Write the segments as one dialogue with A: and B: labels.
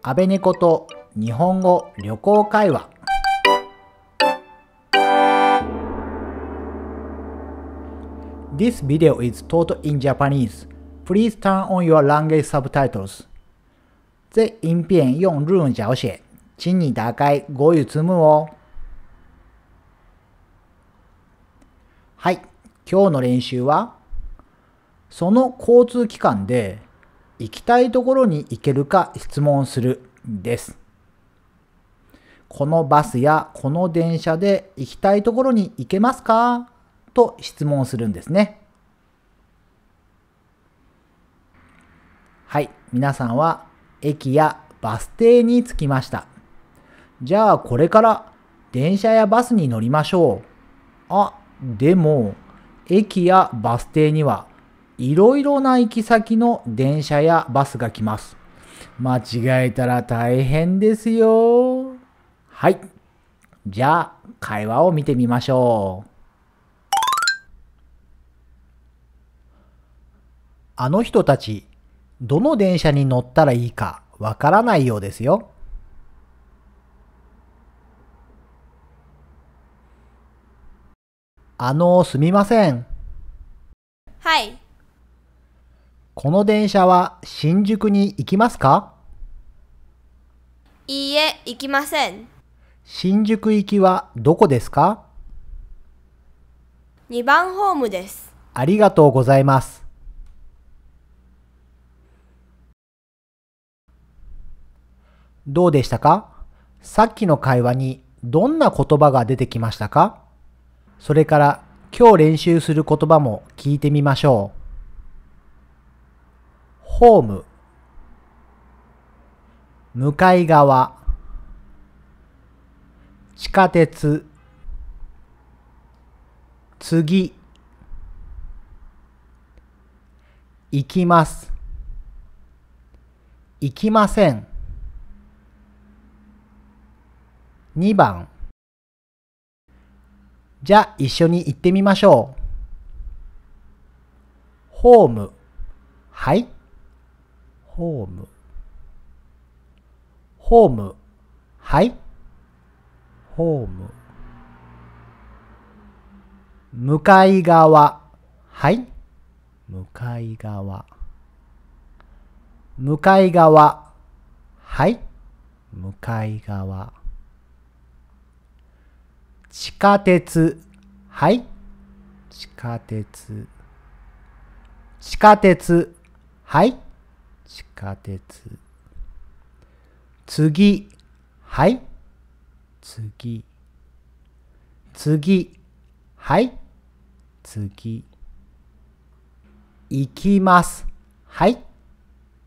A: 安倍猫と日本語旅行会話 This video is taught in Japanese. Please turn on your language subtitles. 这影片用日文教学，请你打开国语字幕哦。はい、今日の練習は、その交通機関で行きたいところに行けるか質問するです。このバスやこの電車で行きたいところに行けますかと質問するんですね。はい、皆さんは駅やバス停に着きました。じゃあこれから電車やバスに乗りましょう。あ、でも駅やバス停にはいろいろな行き先の電車やバスが来ます。間違えたら大変ですよ。はい。じゃあ、会話を見てみましょう。あの人たち、どの電車に乗ったらいいかわからないようですよ。あの、すみません。はい。この電車は新宿に行きますかいいえ、行きません。新宿行きはどこですか2番ホームです。ありがとうございます。どうでしたかさっきの会話にどんな言葉が出てきましたかそれから今日練習する言葉も聞いてみましょう。ホーム向かい側地下鉄次行きます行きません2番じゃあ一緒に行ってみましょうホームはいホーム。ホーム。はい。ホーム。向かい側。はい。向かい側。向かい側。はい。向かい側。地下鉄。はい。地下鉄。地下鉄。はい。地下鉄。次、はい。次。次、はい。次。行きます。はい。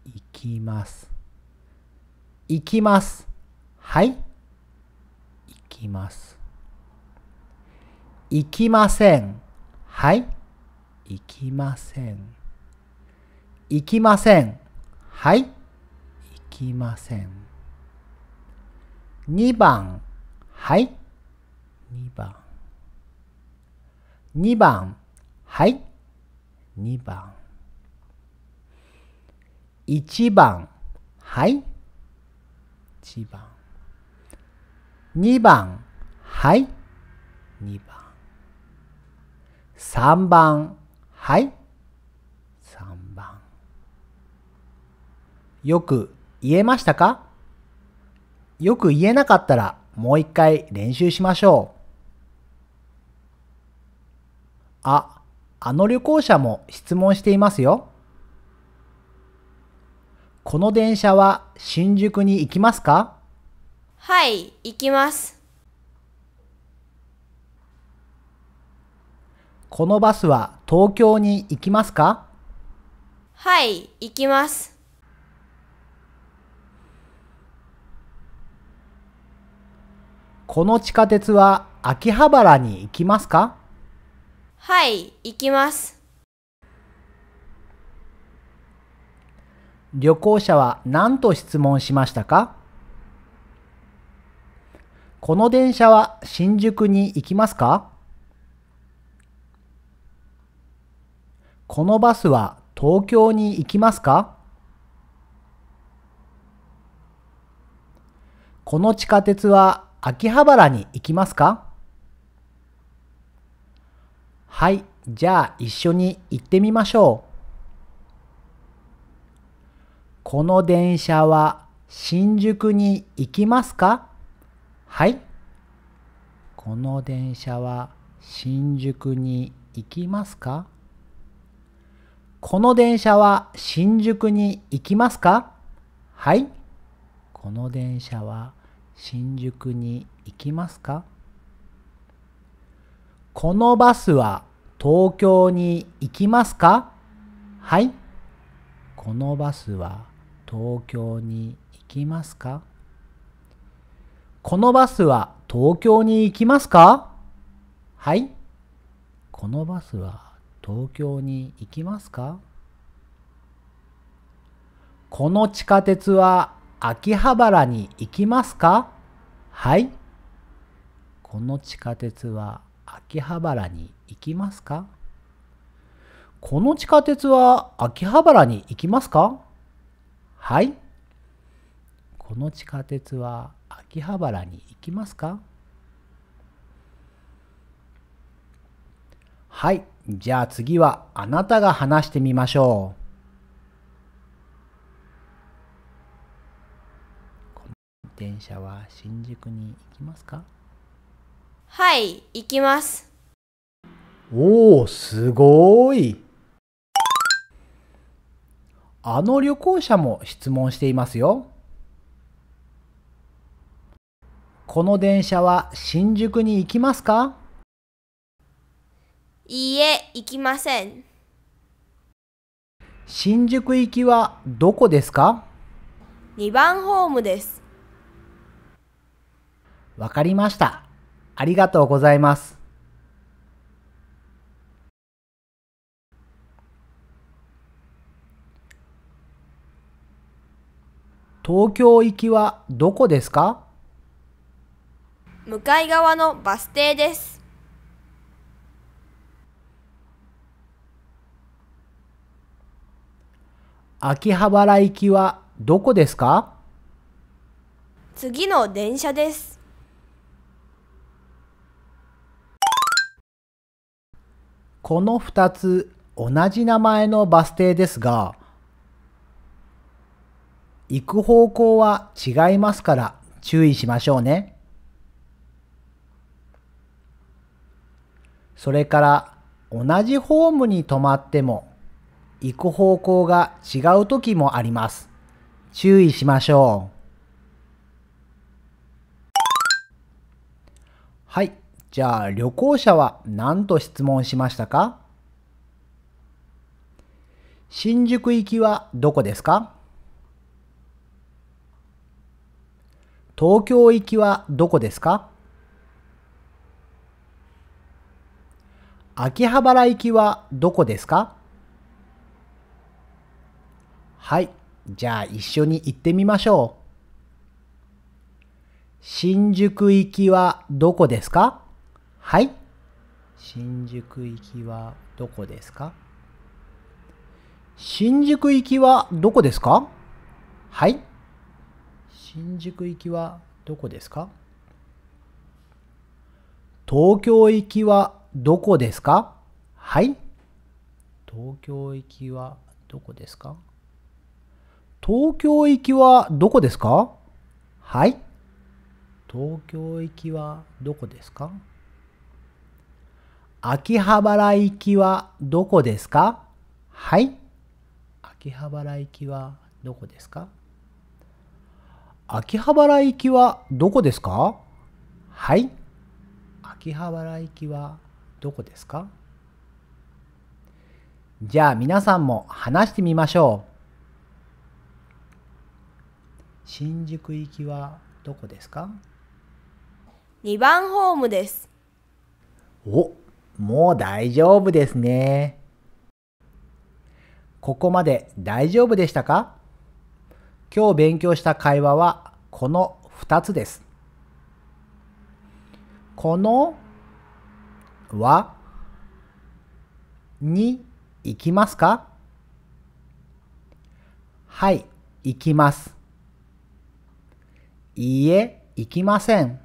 A: 行きます。行きます。はい。行きます。行きません。はい。行きません。行きません。はい、行きません。2番、はい、2番。2番、はい、2番。1番、はい、1番。2番、はい、2番。3番、はい、よく言えましたかよく言えなかったらもう一回練習しましょう。あ、あの旅行者も質問していますよ。この電車は新宿に行きますかはい、行きます。このバスは東京に行きますかはい、行きます。この地下鉄は秋葉原に行きますかはい、行きます。旅行者は何と質問しましたかこの電車は新宿に行きますかこのバスは東京に行きますかこの地下鉄は秋葉原に行きますかはい、じゃあ一緒に行ってみましょう。この電車は新宿に行きますかはい。この電車は新宿に行きますかこの電車は新宿に行きますかはい。この電車は新宿に行きますかこのバスは東京に行きますかはいこのバスは東京に行きますかこのバスは東京に行きますかはいこのバスは東京に行きますかこの地下鉄は秋葉原に行きますかはいこの地下鉄は秋葉原に行きますかこの地下鉄は秋葉原に行きますかはいこの地下鉄は秋葉原に行きますかはいじゃあ次はあなたが話してみましょう電車は新宿に行きますかはい行きますおおすごいあの旅行者も質問していますよこの電車は新宿に行きますかいいえ行きません新宿行きはどこですか2番ホームですわかりました。ありがとうございます。東京行きはどこですか向かい側のバス停です。秋葉原行きはどこですか次の電車です。この2つ同じ名前のバス停ですが、行く方向は違いますから注意しましょうね。それから同じホームに止まっても行く方向が違う時もあります。注意しましょう。はい。じゃあ旅行者は何と質問しましたか新宿行きはどこですか東京行きはどこですか秋葉原行きはどこですかはい、じゃあ一緒に行ってみましょう。新宿行きはどこですかはい。新宿行きはどこですか新宿行きはどこですかはい。新宿行きはどこですか東京行きはどこですかはい東京行きはどこですか東京行きはどこですかはい東京行きはどこですか秋葉原行きはどこですかはい秋葉原行きはどこですか秋葉原行きはどこですかはい秋葉原行きはどこですかじゃあ皆さんも話してみましょう。新宿行きはどこですか2番ホームです。お、もう大丈夫ですね。ここまで大丈夫でしたか今日勉強した会話はこの2つです。このはに行きますかはい、行きます。いいえ、行きません。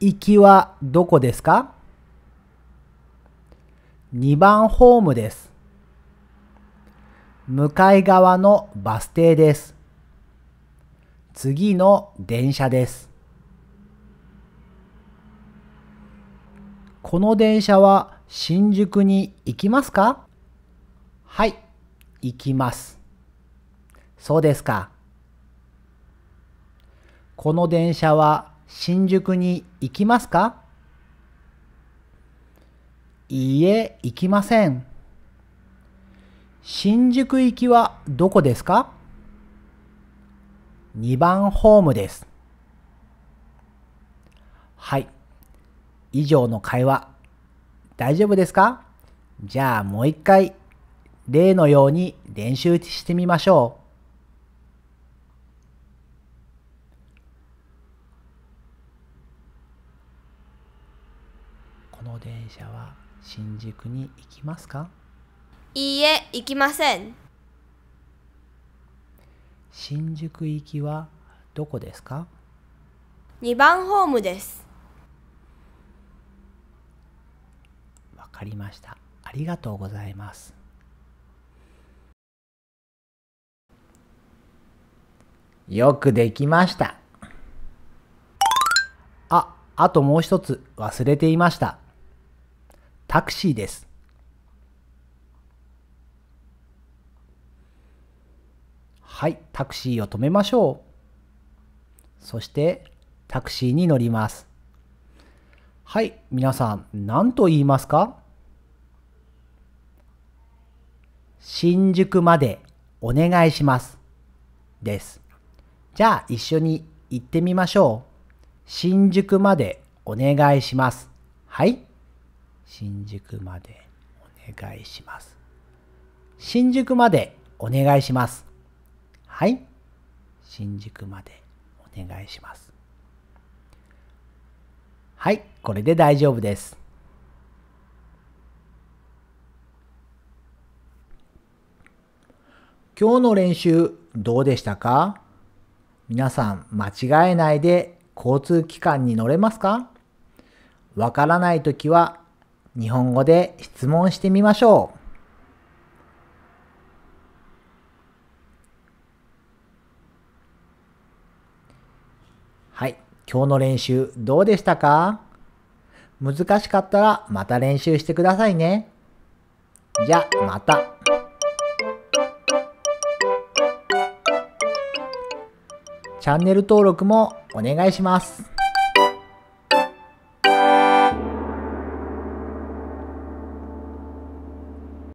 A: 行きはどこですか ?2 番ホームです。向かい側のバス停です。次の電車です。この電車は新宿に行きますかはい、行きます。そうですか。この電車は新宿に行きますかいいえ、行きません。新宿行きはどこですか ?2 番ホームです。はい。以上の会話、大丈夫ですかじゃあもう一回、例のように練習してみましょう。この電車は新宿に行きますかいいえ、行きません。新宿行きはどこですか2番ホームです。わかりました。ありがとうございます。よくできました。あ、あともう一つ忘れていました。タクシーです。はい、タクシーを止めましょう。そして、タクシーに乗ります。はい、皆さん、何と言いますか新宿までお願いします。です。じゃあ、一緒に行ってみましょう。新宿までお願いします。はい。新宿までお願いします。新宿までお願いします。はい。新宿までお願いします。はい、これで大丈夫です。今日の練習どうでしたか皆さん間違えないで交通機関に乗れますかわからないときは日本語で質問してみましょう。はい。今日の練習どうでしたか難しかったらまた練習してくださいね。じゃあ、また。チャンネル登録もお願いします。